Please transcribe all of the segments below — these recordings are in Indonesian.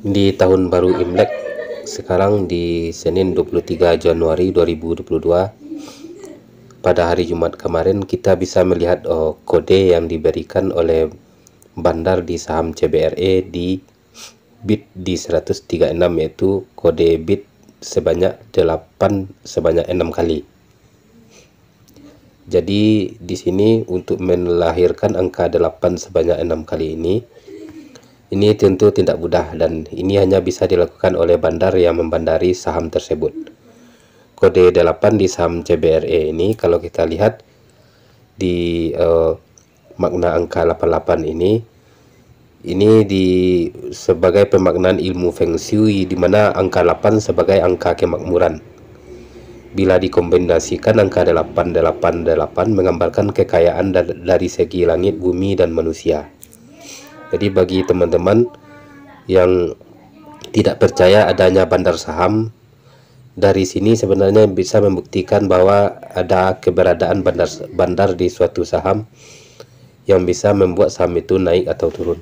di tahun baru Imlek sekarang di Senin 23 Januari 2022 pada hari Jumat kemarin kita bisa melihat oh, kode yang diberikan oleh bandar di saham CBRE di bit di 136 yaitu kode bit sebanyak 8 sebanyak 6 kali jadi di sini untuk melahirkan angka 8 sebanyak 6 kali ini ini tentu tidak mudah dan ini hanya bisa dilakukan oleh bandar yang membandari saham tersebut. Kode 8 di saham CBRE ini kalau kita lihat di uh, makna angka 88 ini ini di sebagai pemaknaan ilmu Feng Shui di mana angka 8 sebagai angka kemakmuran. Bila dikombinasikan angka 888 menggambarkan kekayaan dari segi langit, bumi dan manusia jadi bagi teman-teman yang tidak percaya adanya bandar saham dari sini sebenarnya bisa membuktikan bahwa ada keberadaan bandar bandar di suatu saham yang bisa membuat saham itu naik atau turun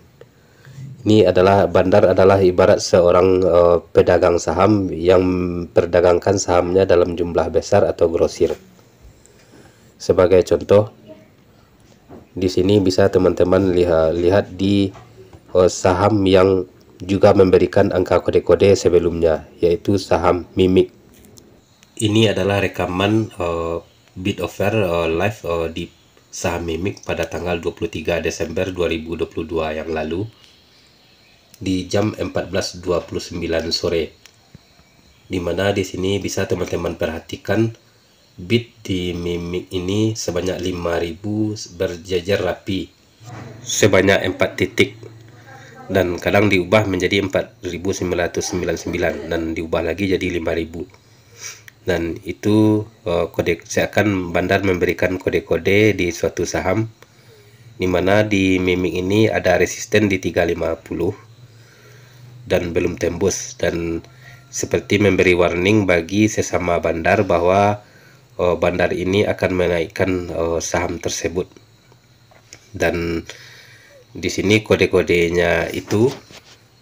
ini adalah bandar adalah ibarat seorang uh, pedagang saham yang perdagangkan sahamnya dalam jumlah besar atau grosir. Sebagai contoh, di sini bisa teman-teman lihat lihat di Eh, saham yang juga memberikan angka kode-kode sebelumnya yaitu saham mimik Ini adalah rekaman uh, eh, bid offer uh, eh, live uh, di saham mimik pada tanggal 23 Desember 2022 yang lalu di jam 14.29 sore. Dimana di sini bisa teman-teman perhatikan bid di mimik ini sebanyak 5000 berjajar rapi sebanyak 4 titik dan kadang diubah menjadi 4999 dan diubah lagi jadi 5000 dan itu uh, eh, kode akan bandar memberikan kode-kode di suatu saham dimana di mimik ini ada resisten di 350 dan belum tembus dan seperti memberi warning bagi sesama bandar bahwa uh, bandar ini akan menaikkan uh, saham tersebut dan di sini kode-kodenya itu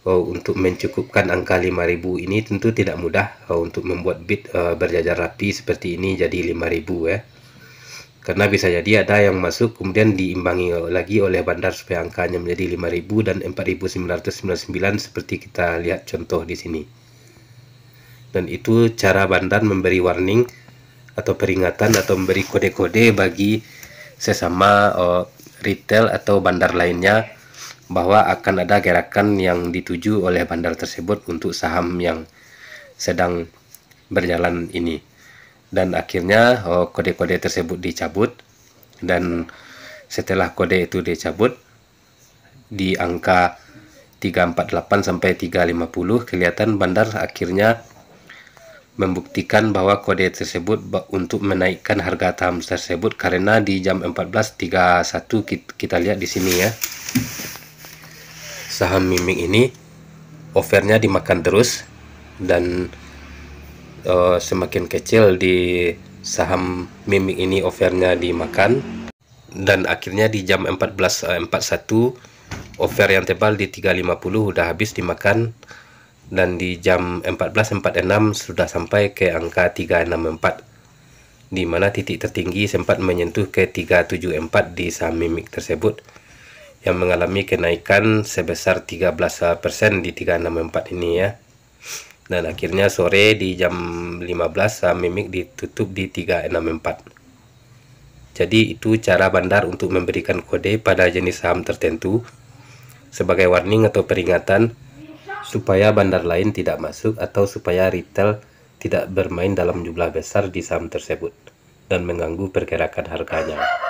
uh, untuk mencukupkan angka 5000 ini tentu tidak mudah uh, untuk membuat bit uh, berjajar rapi seperti ini jadi 5000 ya karena bisa jadi ada yang masuk kemudian diimbangi lagi oleh bandar supaya angkanya menjadi 5000 dan 4999 seperti kita lihat contoh di sini dan itu cara bandar memberi warning atau peringatan atau memberi kode-kode bagi sesama uh, retail atau bandar lainnya bahwa akan ada gerakan yang dituju oleh bandar tersebut untuk saham yang sedang berjalan ini. Dan akhirnya oh, kode-kode oh, tersebut dicabut dan setelah kode itu dicabut di angka 348 sampai 350 kelihatan bandar akhirnya membuktikan bahwa kode tersebut untuk menaikkan harga saham tersebut karena di jam 14.31 kita lihat di sini ya saham mimik ini offernya dimakan terus dan uh, semakin kecil di saham mimik ini offernya dimakan dan akhirnya di jam 14.41 eh, offer yang tebal di 350 udah habis dimakan dan di jam 14.46 sudah sampai ke angka 364 di mana titik tertinggi sempat menyentuh ke 374 di saham mimik tersebut yang mengalami kenaikan sebesar 13% di 364 ini ya dan akhirnya sore di jam 15 saham mimik ditutup di 364 jadi itu cara bandar untuk memberikan kode pada jenis saham tertentu sebagai warning atau peringatan supaya bandar lain tidak masuk atau supaya retail tidak bermain dalam jumlah besar di saham tersebut dan mengganggu pergerakan harganya.